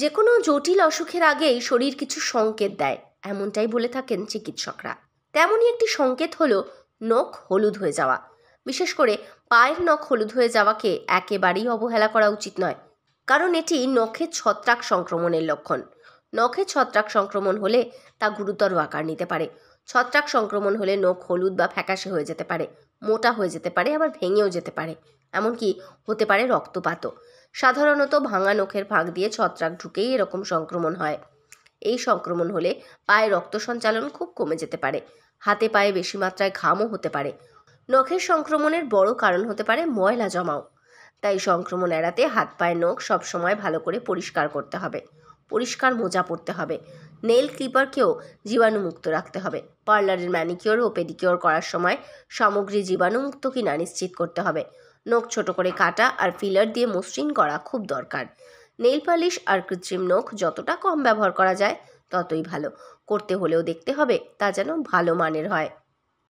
যে কোনো জটিল অসুখের আগেই শরীর কিছু সংকেত দেয় এমনটাই বলে থাকেন চিকিৎসকরা তেমনই একটি সংকেত হল নখ হলুদ হয়ে যাওয়া বিশেষ করে পায়ের নখ হলুদ হয়ে যাওয়াকে একেবারেই অবহেলা করা উচিত নয় কারণ এটি নখের ছত্রাক সংক্রমণের লক্ষণ নখে ছত্রাক সংক্রমণ হলে তা গুরুতর আকার নিতে পারে ছত্রাক সংক্রমণ হলে নখ হলুদ বা ফ্যাকাশে হয়ে যেতে পারে মোটা হয়ে যেতে পারে আবার ভেঙেও যেতে পারে এমনকি হতে পারে রক্তপাতও সাধারণত ভাঙা নখের ফাঁক দিয়ে ছত্রাক ঢুকেই এরকম সংক্রমণ হয় এই সংক্রমণ হলে পায়ে রক্ত সঞ্চালন খুব কমে যেতে পারে হাতে পায়ে বেশি মাত্রায় ঘামও হতে পারে নখের সংক্রমণের বড় কারণ হতে পারে ময়লা জমাও তাই সংক্রমণ এড়াতে হাত পায়ে নখ সবসময় ভালো করে পরিষ্কার করতে হবে পরিষ্কার মোজা পরতে হবে নেল ক্লিপারকেও জীবাণুমুক্ত রাখতে হবে পার্লারের ম্যানিকিওর ও পেডিকিওর করার সময় সামগ্রী জীবাণুমুক্ত কিনা নিশ্চিত করতে হবে নখ ছোট করে কাটা আর ফিলার দিয়ে মসৃণ করা খুব দরকার নেল পালিশ আর কৃত্রিম নখ যতটা কম ব্যবহার করা যায় ততই ভালো করতে হলেও দেখতে হবে তা যেন ভালো মানের হয়